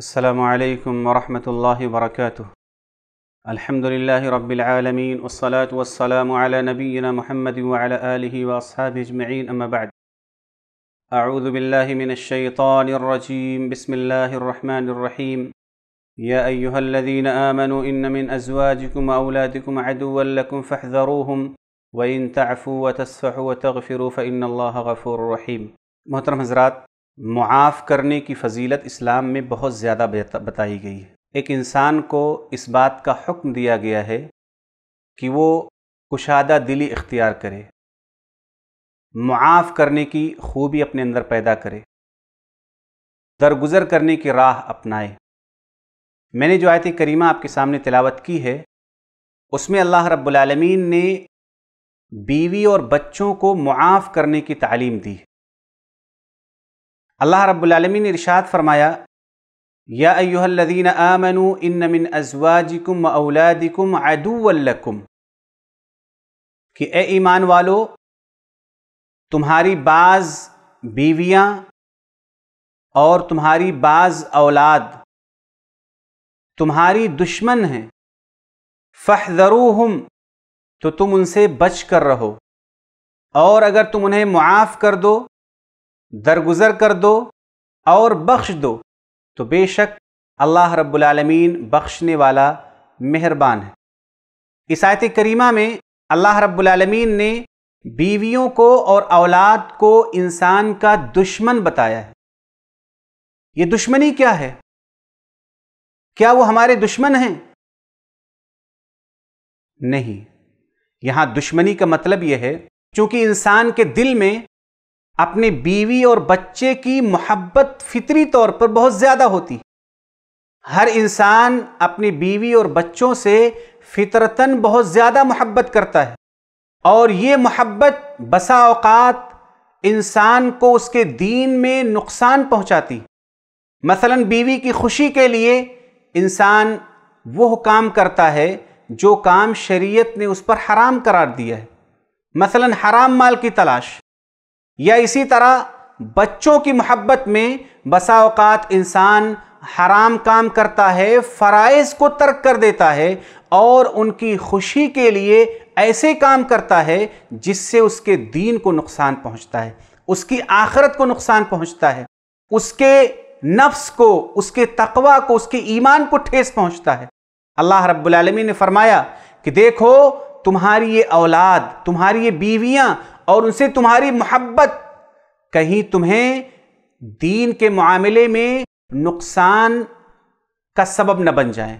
السلام عليكم ورحمة الله وبركاته الحمد لله رب العالمين والصلاة والسلام على نبينا محمد وعلى آله وأصحابه أجمعين أما بعد أعوذ بالله من الشيطان الرجيم بسم الله الرحمن الرحيم يا أيها الذين آمنوا إن من أزواجكم وأولادكم عدوا لكم فاحذروهم وإن تعفوا وتصفحوا وتغفروا فإن الله غفور رحيم محترم حضرات मुआफ़ करने की फजीलत इस्लाम में बहुत ज़्यादा बताई गई है एक इंसान को इस बात का हुक्म दिया गया है कि वो कुशादा दिली इख्तियार करे मुआफ़ करने की खूबी अपने अंदर पैदा करे दरगुजर करने की राह अपनाए मैंने जो आयत करीमा आपके सामने तिलावत की है उसमें अल्लाह रब्बुल रबालमीन ने बीवी और बच्चों को मुआफ़ करने की तालीम दी अल्लाह रब्लमी ने इरशाद फरमाया या अयुहल्लिन आमनु इन मिन अजवाजिकुम औलादिकुम अदूवल्लकुम कि ए ईमान वालो तुम्हारी बाज़ बीवियां और तुम्हारी बाज़ औलाद तुम्हारी दुश्मन हैं फ़हदरूहम तो तुम उनसे बच कर रहो और अगर तुम उन्हें मुआफ़ कर दो दरगुजर कर दो और बख्श दो तो बेशक अल्लाह रब्बुलमीन बख्शने वाला मेहरबान है इस आयत करीमा में अल्लाह रब्बुलमीन ने बीवियों को और औलाद को इंसान का दुश्मन बताया है ये दुश्मनी क्या है क्या वो हमारे दुश्मन हैं नहीं यहां दुश्मनी का मतलब यह है क्योंकि इंसान के दिल में अपने बीवी और बच्चे की मोहब्बत फितरी तौर पर बहुत ज़्यादा होती है हर इंसान अपनी बीवी और बच्चों से फितरतन बहुत ज़्यादा मोहब्बत करता है और ये मोहब्बत बसा इंसान को उसके दीन में नुकसान पहुंचाती मसलन बीवी की खुशी के लिए इंसान वह काम करता है जो काम शरीयत ने उस पर हराम करार दिया है मसलन हराम माल की तलाश या इसी तरह बच्चों की मोहब्बत में बसाओकात इंसान हराम काम करता है फ़राइज़ को तर्क कर देता है और उनकी खुशी के लिए ऐसे काम करता है जिससे उसके दीन को नुकसान पहुंचता है उसकी आखरत को नुकसान पहुंचता है उसके नफ्स को उसके तकवा को उसके ईमान को ठेस पहुंचता है अल्लाह रब्बुल रब्लमी ने फरमाया कि देखो तुम्हारी ये औलाद तुम्हारी ये बीवियाँ और उनसे तुम्हारी मोहब्बत कहीं तुम्हें दीन के मामले में नुकसान का सबब न बन जाए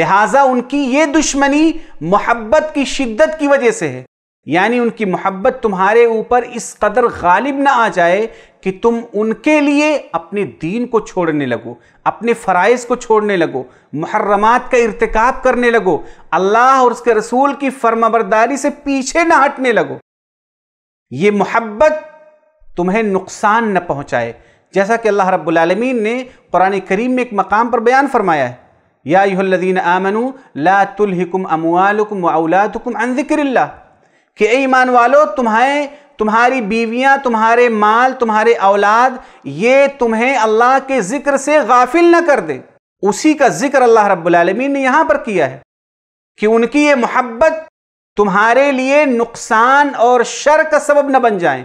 लिहाजा उनकी ये दुश्मनी मोहब्बत की शिद्दत की वजह से है यानी उनकी मोहब्बत तुम्हारे ऊपर इस कदर गालिब ना आ जाए कि तुम उनके लिए अपने दीन को छोड़ने लगो अपने फ़राइज़ को छोड़ने लगो मुहर्रमात का इरतकब करने लगो अल्लाह और उसके रसूल की फर्माबरदारी से पीछे ना हटने लगो ये मोहब्बत तुम्हें नुकसान न पहुंचाए जैसा कि अल्लाह रब्बुलमीन ने कुरान करीम में एक मकाम पर बयान फरमाया है या युहल्लदीन आमनु ला तुलहिकुम अमवालकुम अन जिक्रिल्ला कि ए ईमान वालो तुम्हें तुम्हारी बीवियाँ तुम्हारे माल तुम्हारे औलाद ये तुम्हें अल्लाह के ज़िक्र से गाफिल न कर दे उसी का ज़िक्र अल्लाह रब्बुलमीन ने यहाँ पर किया है कि उनकी ये मोहब्बत तुम्हारे लिए नुकसान और शर का सबब न बन जाएं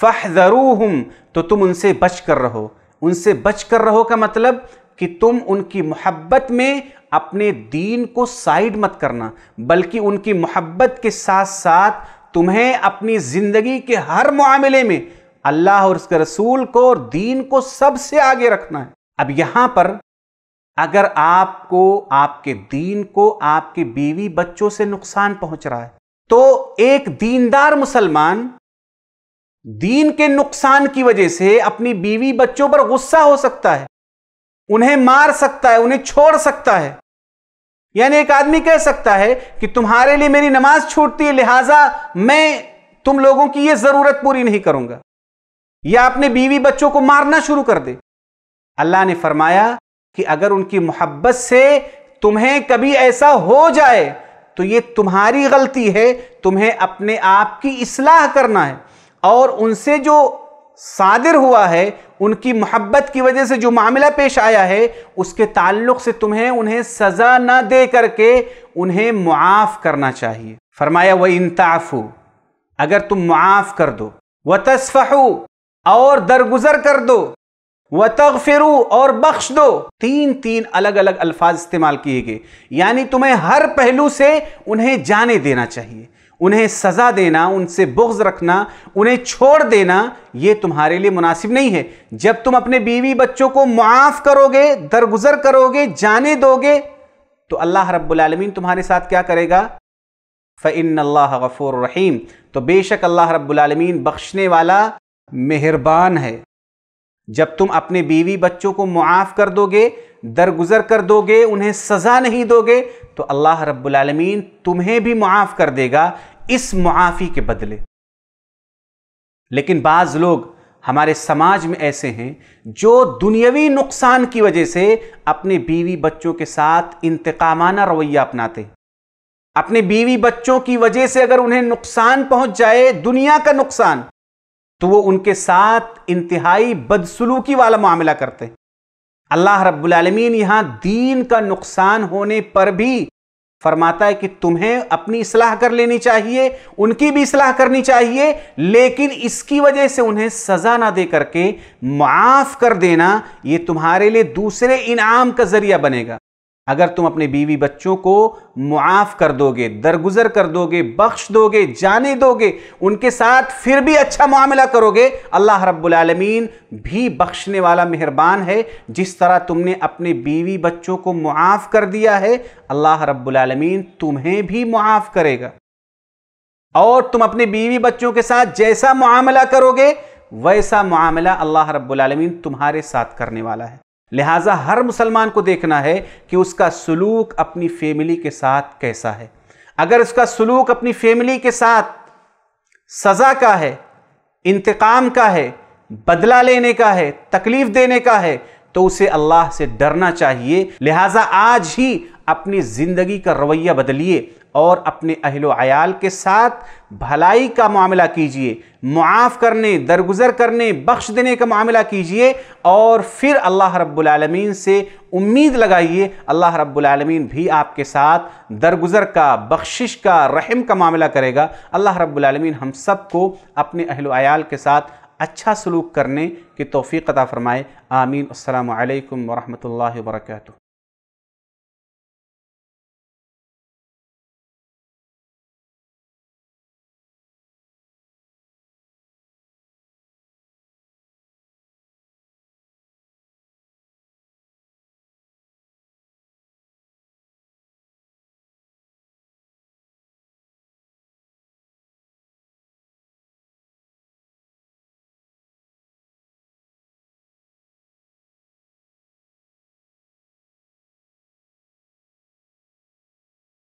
फ़हरूम तो तुम उनसे बच कर रहो उनसे बच कर रहो का मतलब कि तुम उनकी मोहब्बत में अपने दीन को साइड मत करना बल्कि उनकी मोहब्बत के साथ साथ तुम्हें अपनी ज़िंदगी के हर मामले में अल्लाह और उसके रसूल को और दीन को सबसे आगे रखना है अब यहां पर अगर आपको आपके दीन को आपके बीवी बच्चों से नुकसान पहुंच रहा है तो एक दीनदार मुसलमान दीन के नुकसान की वजह से अपनी बीवी बच्चों पर गुस्सा हो सकता है उन्हें मार सकता है उन्हें छोड़ सकता है यानी एक आदमी कह सकता है कि तुम्हारे लिए मेरी नमाज छूटती है लिहाजा मैं तुम लोगों की यह जरूरत पूरी नहीं करूंगा या अपने बीवी बच्चों को मारना शुरू कर दे अल्लाह ने फरमाया कि अगर उनकी मोहब्बत से तुम्हें कभी ऐसा हो जाए तो ये तुम्हारी गलती है तुम्हें अपने आप की इसलाह करना है और उनसे जो सादिर हुआ है उनकी मोहब्बत की वजह से जो मामला पेश आया है उसके ताल्लुक से तुम्हें उन्हें सज़ा ना दे करके उन्हें मुआफ़ करना चाहिए फरमाया व इंताफ़ू अगर तुम मुआफ़ कर दो व तस्फ़ू और दरगुजर कर दो व फिरू और बख्श दो तीन तीन अलग अलग अल्फाज इस्तेमाल किए गए यानी तुम्हें हर पहलू से उन्हें जाने देना चाहिए उन्हें सज़ा देना उनसे बुग्ज रखना उन्हें छोड़ देना ये तुम्हारे लिए मुनासिब नहीं है जब तुम अपने बीवी बच्चों को मुआफ़ करोगे दरगुजर करोगे जाने दोगे तो अल्लाह रब्बुलमीन तुम्हारे साथ क्या करेगा फ़िन अल्लाह गफ़ूर रहीम तो बेशक अल्लाह रब्बुलमीन बख्शने वाला मेहरबान है जब तुम अपने बीवी बच्चों को मुआफ़ कर दोगे दरगुजर कर दोगे उन्हें सज़ा नहीं दोगे तो अल्लाह रब्बुलमीन तुम्हें भी मुआफ़ कर देगा इस मुआफ़ी के बदले लेकिन बाज़ लोग हमारे समाज में ऐसे हैं जो दुनियावी नुकसान की वजह से अपने बीवी बच्चों के साथ इंतकामाना रवैया अपनाते अपने बीवी बच्चों की वजह से अगर उन्हें नुकसान पहुंच जाए दुनिया का नुकसान तो वो उनके साथ इंतहाई बदसलूकी वाला मामला करते हैं अल्लाह रब्बुलमीन यहाँ दीन का नुकसान होने पर भी फरमाता है कि तुम्हें अपनी इसलाह कर लेनी चाहिए उनकी भी इसलाह करनी चाहिए लेकिन इसकी वजह से उन्हें सज़ा ना दे करके माफ़ कर देना ये तुम्हारे लिए दूसरे इनाम का ज़रिया बनेगा अगर तुम अपने बीवी बच्चों को मुआफ़ कर दोगे दरगुजर कर दोगे बख्श दोगे जाने दोगे उनके साथ फिर भी अच्छा मामला करोगे अल्लाह रब्बुलमीन भी बख्शने वाला मेहरबान है जिस तरह तुमने अपने बीवी बच्चों को मुआफ़ कर दिया है अल्लाह रब्बुलमीन तुम्हें भी मुआफ़ करेगा और तुम अपने बीवी बच्चों के साथ जैसा मामला करोगे वैसा मामला अल्लाह रब्बुलमीन तुम्हारे साथ करने वाला है लिहाजा हर मुसलमान को देखना है कि उसका सलूक अपनी फैमिली के साथ कैसा है अगर उसका सलूक अपनी फैमिली के साथ सज़ा का है इंतकाम का है बदला लेने का है तकलीफ़ देने का है तो उसे अल्लाह से डरना चाहिए लिहाजा आज ही अपनी ज़िंदगी का रवैया बदलिए और अपने अहल आयाल के साथ भलाई का मामला कीजिए मुआफ़ करने दरगुजर करने बख्श देने का मामला कीजिए और फिर अल्लाह रब्बुलमीन से उम्मीद लगाइए अल्लाह रब्बुलमीन भी आपके साथ दरगुजर का बख्शिश का रहम का मामला करेगा अल्लाह रब्बुलमीन हम सबको अपने अहल आयाल के साथ अच्छा सलूक करने की तोफ़ी अता फ़रमाए आमीन अल्लाम वरहमल वर्का